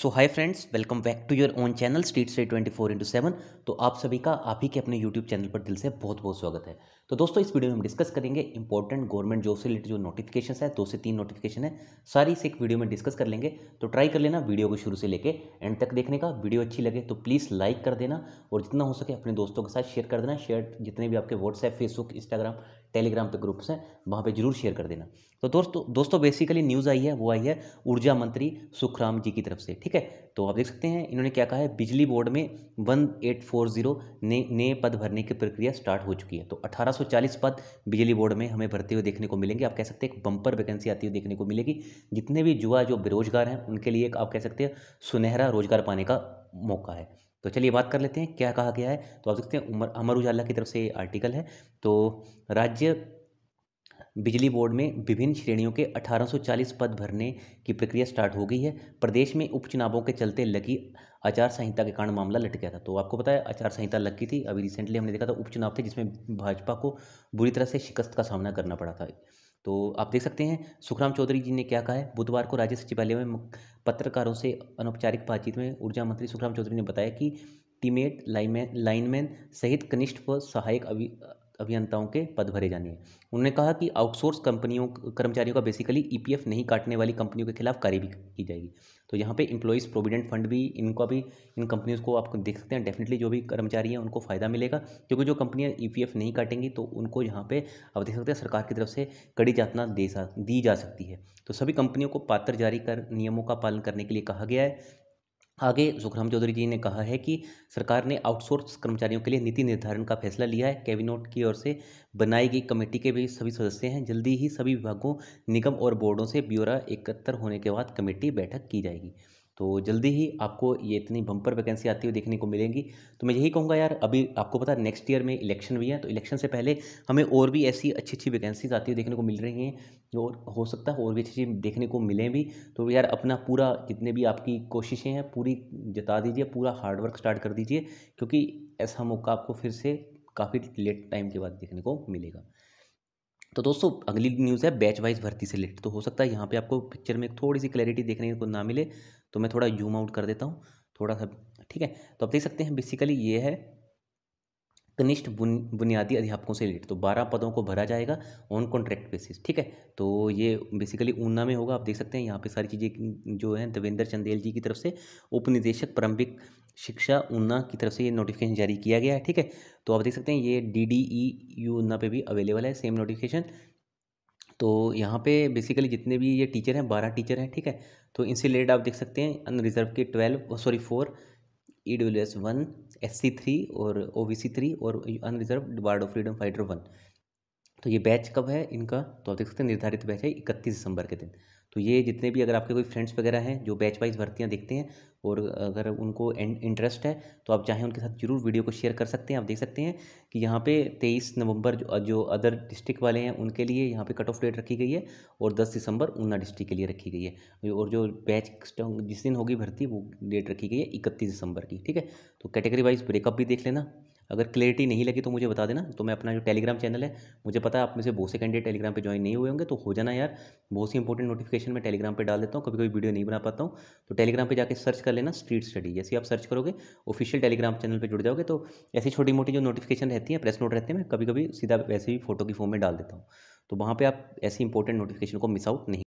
so hi friends welcome back to your own channel street से twenty four into seven तो आप सभी का आप ही के अपने यूट्यूब चैनल पर दिल से बहुत बहुत स्वागत है तो दोस्तों इस वीडियो में हम डिस्कस करेंगे इंपॉर्टेंट गवर्नमेंट जॉब से रिलेटेड जो नोटिफिकेशन है दो से तीन नोटिफिकेशन है सारी इसे एक वीडियो में डिस्कस कर लेंगे तो ट्राई कर लेना वीडियो को शुरू से लेकर एंड तक देखने का वीडियो अच्छी लगे तो प्लीज़ लाइक कर देना और जितना हो सके अपने दोस्तों के साथ शेयर कर देना शेयर जितने भी आपके व्हाट्सएप फेसबुक इंस्टाग्राम टेलीग्राम पे ग्रुप्स हैं वहाँ पे जरूर शेयर कर देना तो दोस्तों दोस्तों बेसिकली न्यूज़ आई है वो आई है ऊर्जा मंत्री सुखराम जी की तरफ से ठीक है तो आप देख सकते हैं इन्होंने क्या कहा है बिजली बोर्ड में वन एट फोर जीरो नए नए पद भरने की प्रक्रिया स्टार्ट हो चुकी है तो अठारह सौ चालीस पद बिजली बोर्ड में हमें भरते हुए देखने को मिलेंगे आप कह सकते हैं एक बंपर वैकेंसी आती हुई देखने को मिलेगी जितने भी युवा जो बेरोजगार हैं उनके लिए आप कह सकते हैं सुनहरा रोजगार पाने का मौका है तो चलिए बात कर लेते हैं क्या कहा गया है तो आप देखते हैं उमर अमर उजाला की तरफ से आर्टिकल है तो राज्य बिजली बोर्ड में विभिन्न श्रेणियों के 1840 पद भरने की प्रक्रिया स्टार्ट हो गई है प्रदेश में उपचुनावों के चलते लगी आचार संहिता के कारण मामला लट गया था तो आपको पता है आचार संहिता लग गई थी अभी रिसेंटली हमने देखा था उपचुनाव थे जिसमें भाजपा को बुरी तरह से शिकस्त का सामना करना पड़ा था तो आप देख सकते हैं सुखराम चौधरी जी ने क्या कहा है बुधवार को राज्य सचिवालय में पत्रकारों से अनौपचारिक बातचीत में ऊर्जा मंत्री सुखराम चौधरी ने बताया कि टीमेट लाइनमैन लाइनमैन सहित कनिष्ठ व सहायक अभि अभियंताओं के पद भरे जाने हैं उन्होंने कहा कि आउटसोर्स कंपनियों कर्मचारियों का बेसिकली ईपीएफ e नहीं काटने वाली कंपनियों के खिलाफ कार्रवाई की जाएगी तो यहाँ पे इम्प्लॉयज़ प्रोविडेंट फंड भी इनका भी इन कंपनीज़ को आप देख सकते हैं डेफिनेटली जो भी कर्मचारी हैं उनको फ़ायदा मिलेगा क्योंकि जो कंपनियाँ ई e नहीं काटेंगी तो उनको यहाँ पर आप देख सकते हैं सरकार की तरफ से कड़ी जातना दे दी जा सकती है तो सभी कंपनियों को पात्र जारी कर नियमों का पालन करने के लिए कहा गया है आगे सुखराम चौधरी जी ने कहा है कि सरकार ने आउटसोर्स कर्मचारियों के लिए नीति निर्धारण का फैसला लिया है कैबिनेट की ओर से बनाई गई कमेटी के भी सभी सदस्य हैं जल्दी ही सभी विभागों निगम और बोर्डों से ब्यौरा एकत्र होने के बाद कमेटी बैठक की जाएगी तो जल्दी ही आपको ये इतनी बम्पर वैकेंसी आती हुई देखने को मिलेंगी तो मैं यही कहूँगा यार अभी आपको पता है नेक्स्ट ईयर में इलेक्शन भी है तो इलेक्शन से पहले हमें और भी ऐसी अच्छी अच्छी वैकेंसीज आती हुई देखने को मिल रही हैं जो हो सकता है और भी अच्छी चीज़ देखने को मिलें भी तो यार अपना पूरा जितने भी आपकी कोशिशें हैं पूरी जता दीजिए पूरा हार्डवर्क स्टार्ट कर दीजिए क्योंकि ऐसा मौका आपको फिर से काफ़ी लेट टाइम के बाद देखने को मिलेगा तो दोस्तों अगली न्यूज़ है बैच वाइज भर्ती से रिलेटेड तो हो सकता है यहाँ पे आपको पिक्चर में थोड़ी सी क्लैरिटी देखने को ना मिले तो मैं थोड़ा जूम आउट कर देता हूँ थोड़ा सा ठीक है तो आप देख सकते हैं बेसिकली ये है कनिष्ठ बुन बुनियादी अध्यापकों से रिलेटेड तो बारह पदों को भरा जाएगा ऑन कॉन्ट्रैक्ट बेसिस ठीक है तो ये बेसिकली ऊना में होगा आप देख सकते हैं यहाँ पे सारी चीज़ें जो है देवेंद्र चंदेल जी की तरफ से उपनिदेशक प्रारंभिक शिक्षा ऊना की तरफ से ये नोटिफिकेशन जारी किया गया है ठीक है तो आप देख सकते हैं ये D D E U Una पर भी अवेलेबल है सेम नोटिफिकेशन तो यहाँ पे बेसिकली जितने भी ये टीचर हैं बारह टीचर हैं ठीक है तो इनसे रिलेटेड आप देख सकते हैं अनरिजर्व के twelve sorry four E W S one S C three और ओ वी सी थ्री और unreserve ward of freedom fighter one तो ये बैच कब है इनका तो आप देख सकते हैं निर्धारित बैच है इकतीस दिसंबर के दिन तो ये जितने भी अगर आपके कोई फ्रेंड्स वगैरह हैं जो बैच वाइज भर्तियाँ देखते हैं और अगर उनको इंटरेस्ट है तो आप चाहें उनके साथ जरूर वीडियो को शेयर कर सकते हैं आप देख सकते हैं कि यहाँ पे तेईस नवंबर जो, जो अदर डिस्ट्रिक्ट वाले हैं उनके लिए यहाँ पे कट ऑफ डेट रखी गई है और दस दिसंबर ऊना डिस्ट्रिक्ट के लिए रखी गई है और जो बैच जिस दिन होगी भर्ती वो डेट रखी गई है इकतीस दिसंबर की ठीक है तो कैटेगरी वाइज ब्रेकअप भी देख लेना अगर क्लियरिटी नहीं लगी तो मुझे बता देना तो मैं अपना जो टेलीग्राम चैनल है मुझे पता है आप में से बहुत से कैंडिडेट टेलीग्राम पे ज्वाइन नहीं हुए होंगे तो हो जाना यार बहुत सी इंपॉर्टेंट नोटिफिकेशन मैं टेलीग्राम पे डाल देता हूँ कभी कभी वीडियो नहीं बना पाता हूँ तो टेलीग्राम पर जाकर सर्च कर लेना स्ट्रीट स्टडी जैसे आप सर्च करोगे ऑफिशियल टेलीग्राम चैनल पर जुड़ जाओगे तो ऐसी छोटी मोटी जो नोटिफिकेशन रहती है प्रेस नोट रहते हैं मैं कभी कभी सीधा वैसे ही फोटो की फॉर्म में डाल देता हूँ तो वहाँ पर आप ऐसी इंपॉर्टेंट नोटिफिकेशन को मिस आउट नहीं